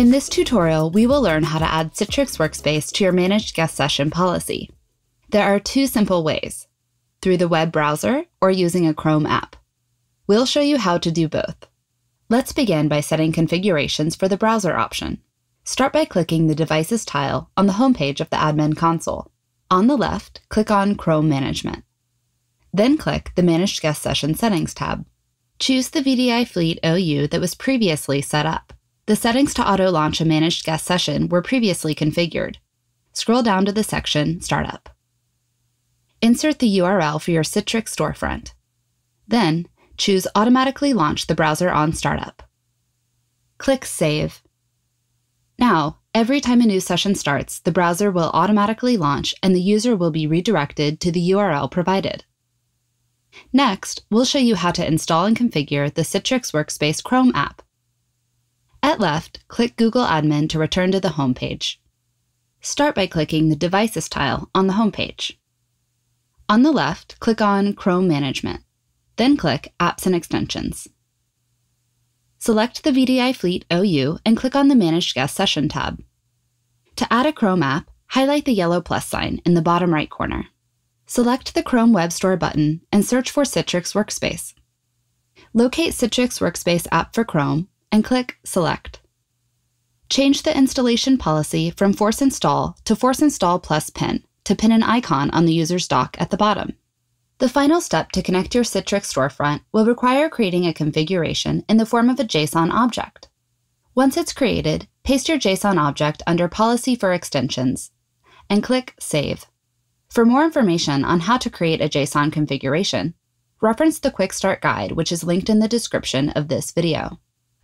In this tutorial, we will learn how to add Citrix Workspace to your managed guest session policy. There are two simple ways, through the web browser or using a Chrome app. We'll show you how to do both. Let's begin by setting configurations for the browser option. Start by clicking the Devices tile on the homepage of the admin console. On the left, click on Chrome Management. Then click the Managed Guest Session Settings tab. Choose the VDI Fleet OU that was previously set up. The settings to auto launch a managed guest session were previously configured. Scroll down to the section Startup. Insert the URL for your Citrix storefront. Then, choose Automatically Launch the Browser on Startup. Click Save. Now, every time a new session starts, the browser will automatically launch and the user will be redirected to the URL provided. Next, we'll show you how to install and configure the Citrix Workspace Chrome app at left, click Google Admin to return to the home page. Start by clicking the Devices tile on the home page. On the left, click on Chrome Management, then click Apps and Extensions. Select the VDI Fleet OU and click on the Manage Guest Session tab. To add a Chrome app, highlight the yellow plus sign in the bottom right corner. Select the Chrome Web Store button and search for Citrix Workspace. Locate Citrix Workspace app for Chrome and click Select. Change the installation policy from Force Install to Force Install plus Pin to pin an icon on the user's dock at the bottom. The final step to connect your Citrix storefront will require creating a configuration in the form of a JSON object. Once it's created, paste your JSON object under Policy for Extensions and click Save. For more information on how to create a JSON configuration, reference the Quick Start Guide, which is linked in the description of this video.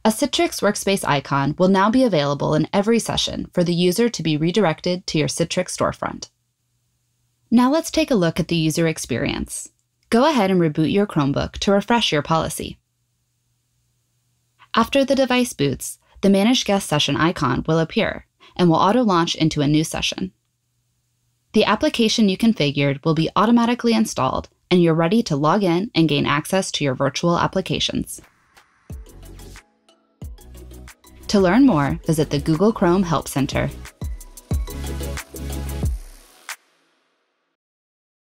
A Citrix workspace icon will now be available in every session for the user to be redirected to your Citrix storefront. Now let's take a look at the user experience. Go ahead and reboot your Chromebook to refresh your policy. After the device boots, the Manage Guest Session icon will appear and will auto-launch into a new session. The application you configured will be automatically installed and you're ready to log in and gain access to your virtual applications. To learn more, visit the Google Chrome Help Center.